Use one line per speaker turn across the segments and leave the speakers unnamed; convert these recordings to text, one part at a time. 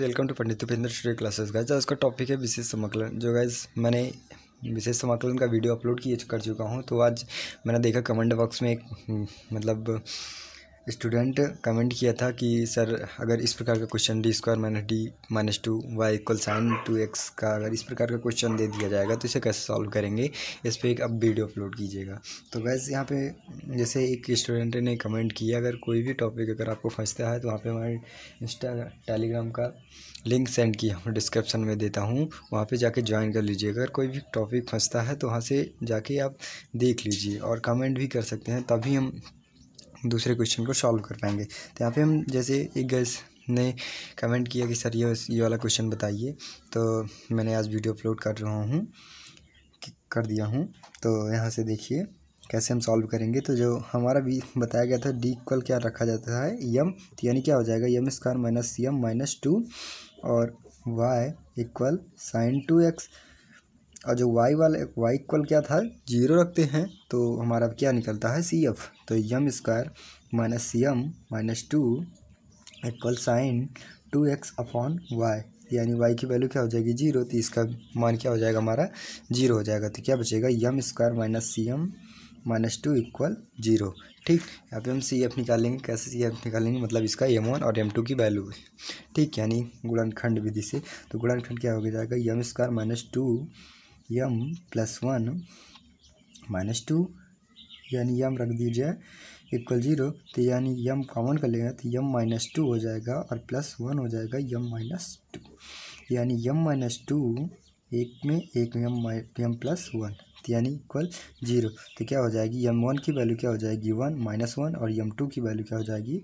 welcome to Pandit Upendra studio classes guys आज का topic है विशेष समाकलन जो गाइज मैंने विशेष समाकलन का वीडियो अपलोड किए कर चुका हूँ तो आज मैंने देखा कमेंट बॉक्स में एक मतलब स्टूडेंट कमेंट किया था कि सर अगर इस प्रकार का question D square minus D minus two y equal sine two x का अगर इस प्रकार का क्वेश्चन दे दिया जाएगा तो इसे कैसे सॉल्व करेंगे इस पर एक अब वीडियो अपलोड कीजिएगा तो वैसे यहाँ पे जैसे एक स्टूडेंट ने कमेंट किया अगर कोई भी टॉपिक अगर आपको फंसता है तो वहाँ पर हमारे इंस्टा टेलीग्राम का लिंक सेंड किया हूँ डिस्क्रिप्शन में देता हूँ वहाँ पर जाके ज्वाइन कर लीजिए अगर कोई भी टॉपिक फंसता है तो वहाँ से जाके आप देख लीजिए और कमेंट भी कर सकते हैं तभी हम दूसरे क्वेश्चन को सॉल्व कर पाएंगे तो यहाँ पे हम जैसे एक गैस ने कमेंट किया कि सर ये ये वाला क्वेश्चन बताइए तो मैंने आज वीडियो अपलोड कर रहा हूँ कर दिया हूँ तो यहाँ से देखिए कैसे हम सॉल्व करेंगे तो जो हमारा भी बताया गया था डी इक्वल क्या रखा जाता है यम तो यानी क्या हो जाएगा m square minus m minus two और y equal sine two x और जो वाई वाले वाई इक्वल क्या था जीरो रखते हैं तो हमारा क्या निकलता है सी एफ तो m square minus C M minus two equal sine two x upon y यानी वाई की वैल्यू क्या हो जाएगी जीरो तो इसका मान क्या हो जाएगा हमारा जीरो हो जाएगा तो क्या बचेगा m square minus C M minus two equal zero ठीक यहाँ पे हम सी एफ निकालेंगे कैसे सी एफ निकालेंगे मतलब इसका एम वन और एम टू की वैल्यू ठीक यानी गुणनखंड विधि से तो गुणनखंड क्या हो जाएगा m square minus two m plus one minus two यानी यम रख दीजिए इक्वल जीरो तो यानी यम कॉमन कर लेंगे तो यम माइनस टू हो जाएगा और प्लस वन हो जाएगा यम माइनस टू यानी यम माइनस टू एक में एक में यम यम प्लस वन तो यानी इक्वल जीरो तो क्या हो जाएगी यम वन की वैल्यू क्या हो जाएगी वन माइनस वन और यम टू की वैल्यू क्या हो जाएगी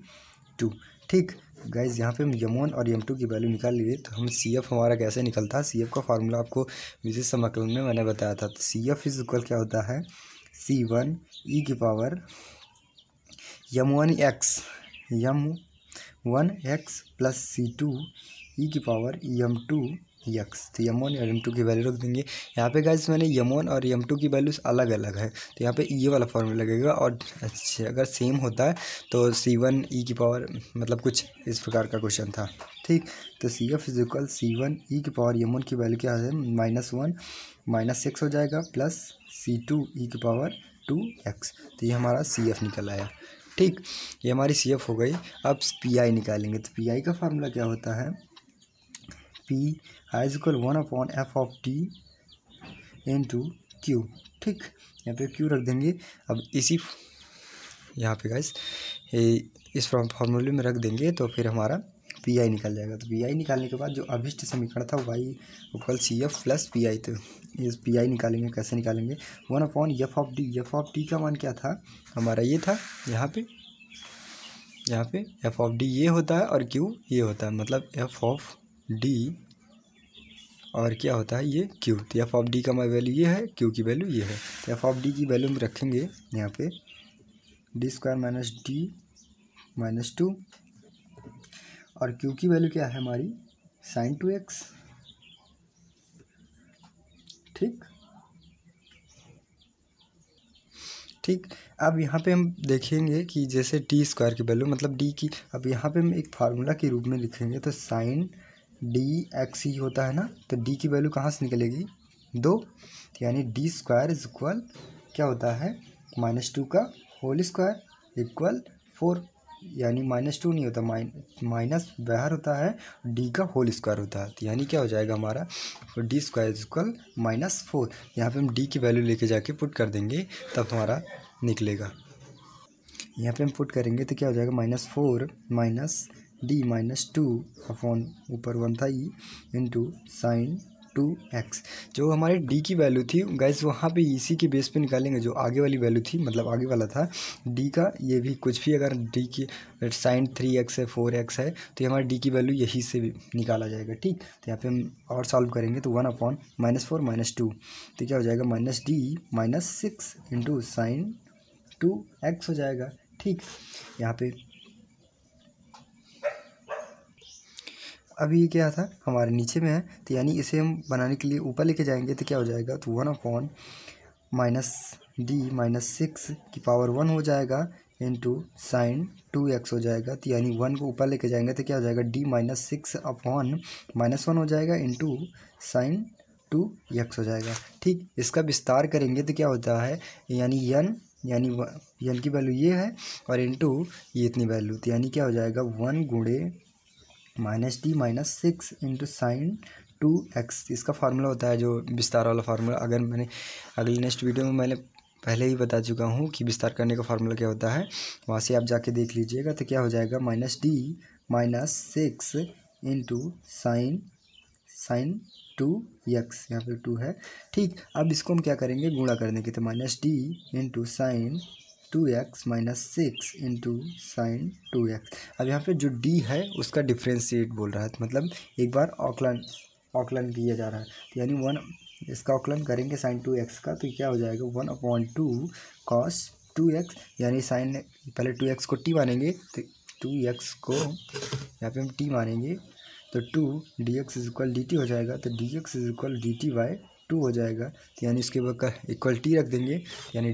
टू ठीक गाइज यहाँ पे हम यम वन और यम टू की वैल्यू निकाल लिए तो हम सी एफ हमारा कैसे निकलता है सी एफ का फार्मूला आपको विशेष समाकलन में मैंने बताया था तो सी एफ इज इक्वल क्या होता है सी वन ई की power m one x m one x plus C two e की पावर यम टू यक्स तो यमोन और यम टू की वैल्यू रख देंगे यहाँ पे गाइज मैंने यमोन और यम टू की वैल्यूज अलग अलग है तो यहाँ पे ये e वाला फॉर्मूला लगेगा और अच्छे अगर सेम होता है तो सी वन ई की पावर मतलब कुछ इस प्रकार का क्वेश्चन था ठीक तो C F is equal C one e की पावर यमोन की वैल्यू क्या है माइनस वन माइनस सिक्स हो जाएगा प्लस सी टू ई की पावर टू एक्स तो ये हमारा सी एफ निकल आया ठीक ये हमारी सी एफ हो गई अब पी आई निकालेंगे तो पी आई का फार्मूला क्या होता है P I equal one upon F of T to Q ठीक यहाँ पे क्यू रख देंगे अब इसी यहाँ पे गाइस इस फॉर्मूले में रख देंगे तो फिर हमारा पी आई निकल जाएगा तो पी आई निकालने के बाद जो अभिष्ट समीकरण था y equal C F plus P I तो इस पी आई निकालेंगे कैसे निकालेंगे one upon F of D F of D का मान क्या था हमारा ये था यहाँ पे यहाँ पे एफ ऑफ डी ये होता है और क्यू ये होता है मतलब एफ ऑफ डी और क्या होता है ये क्यू तो एफ ऑफ डी का वैल्यू ये है क्यू की वैल्यू ये है तो एफ ऑफ डी की वैल्यू हम रखेंगे यहाँ पे D square minus D minus two और क्यू की वैल्यू क्या है हमारी साइन टू एक्स ठीक ठीक अब यहाँ पे हम देखेंगे कि जैसे टी स्क्वायर की वैल्यू मतलब डी की अब यहाँ पे हम एक फार्मूला के रूप में लिखेंगे तो साइन डी एक्स ही होता है ना तो डी की वैल्यू कहाँ से निकलेगी दो यानी डी स्क्वायर इज इक्वल क्या होता है माइनस टू का होल स्क्वायर इक्वल फोर यानी माइनस टू नहीं होता माइन माइनस बाहर होता है डी का होल स्क्वायर होता है तो यानी क्या हो जाएगा हमारा तो D square is equal minus four यहाँ पर हम डी की वैल्यू लेके जाके पुट कर देंगे तब हमारा निकलेगा यहाँ पे हम पुट करेंगे तो क्या हो जाएगा minus four minus D minus two upon ऊपर वन था e into sine two x जो हमारे डी की वैल्यू थी गैस वहाँ पे इसी के बेस पे निकालेंगे जो आगे वाली वैल्यू थी मतलब आगे वाला था डी का ये भी कुछ भी अगर डी की साइन थ्री एक्स है फोर एक्स है तो ये हमारे डी की वैल्यू यही से भी निकाला जाएगा ठीक तो यहाँ पे हम और सॉल्व करेंगे तो one upon minus four minus two तो क्या हो जाएगा minus D minus six into sine two x हो जाएगा ठीक यहाँ पे अभी ये क्या था हमारे नीचे में है तो यानी इसे हम बनाने के लिए ऊपर लेके जाएंगे तो क्या हो जाएगा तो one upon minus D minus six की पावर वन हो जाएगा इंटू साइन टू एक्स हो जाएगा तो यानी वन को ऊपर लेके जाएंगे तो क्या हो जाएगा D minus six upon minus one हो जाएगा इंटू साइन टू एक्स हो जाएगा ठीक इसका विस्तार करेंगे तो क्या होता है यानी यन यानी यन की वैल्यू ये है और इंटू ये इतनी वैल्यू तो यानी क्या हो जाएगा वन गुड़े minus D minus six into sine two x इसका फार्मूला होता है जो विस्तार वाला फार्मूला अगर मैंने अगले नेक्स्ट वीडियो में मैंने पहले ही बता चुका हूँ कि विस्तार करने का फार्मूला क्या होता है वहाँ से आप जाके देख लीजिएगा तो क्या हो जाएगा minus D minus six into sine sine two x यहाँ पर टू है ठीक अब इसको हम क्या करेंगे गुणा करने के तो minus D into sine two x minus six into sine two x अब यहाँ पे जो डी है उसका डिफ्रेंशिएट बोल रहा है मतलब एक बार ऑकलन ऑकलन किया जा रहा है तो यानी वन इसका ऑकलन करेंगे साइन टू एक्स का तो क्या हो जाएगा one upon two cos two x यानी साइन पहले टू एक्स को टी मानेंगे तो टू एक्स को यहाँ पे हम टी मानेंगे तो two d x is equal d t हो जाएगा तो d x is equal d t by two हो जाएगा तो यानी इसके बाद इक्वल टी रख देंगे यानी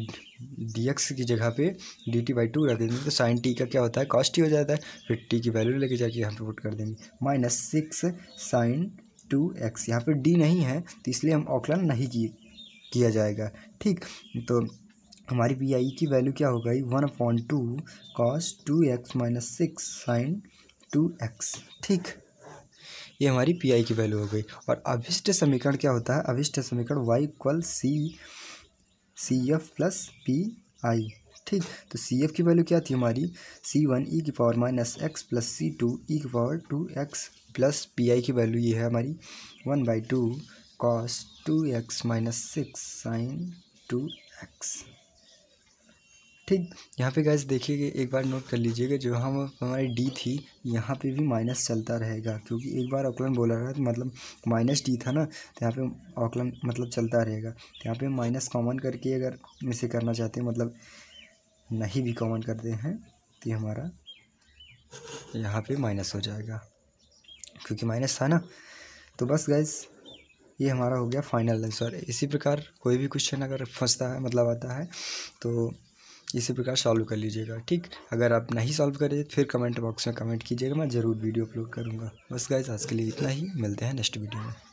डी एक्स की जगह पे डी टी बाई टू रख देंगे तो साइन टी का क्या होता है कॉस्ट टी हो जाता है फिर टी की वैल्यू लेके जाके यहाँ पे पुट कर देंगे minus six sine two x यहाँ पर डी नहीं है तो इसलिए हम ऑकलन नहीं किए किया जाएगा ठीक तो हमारी पी आई की वैल्यू क्या हो गई one upon two cos two x minus six sine two x ठीक ये हमारी पी आई की वैल्यू हो गई और अभिष्ट समीकरण क्या होता है अभिष्ट समीकरण y equal C C F plus P I ठीक तो सी एफ की वैल्यू क्या थी हमारी सी वन ई की power minus x plus C two e की power two x plus P I की वैल्यू ये है हमारी one by two cos two x minus six sine two x ठीक यहाँ पे गैस देखिए एक बार नोट कर लीजिएगा जो हम हमारी डी थी यहाँ पे भी माइनस चलता रहेगा क्योंकि एक बार ऑकलन बोला रहा था मतलब माइनस डी था ना तो यहाँ पे ऑकलन मतलब चलता रहेगा तो यहाँ पे माइनस कॉमन करके अगर इसे करना चाहते हैं मतलब नहीं भी कॉमन करते हैं तो हमारा यहाँ पर माइनस हो जाएगा क्योंकि माइनस था ना तो बस गैस ये हमारा हो गया फाइनल आंसर इसी प्रकार कोई भी क्वेश्चन अगर फंसता है मतलब आता है तो इसी प्रकार सॉल्व कर लीजिएगा ठीक अगर आप नहीं सॉल्व करें फिर कमेंट बॉक्स में कमेंट कीजिएगा मैं ज़रूर वीडियो अपलोड करूँगा बस गाइज आज के लिए इतना ही मिलते हैं नेक्स्ट वीडियो में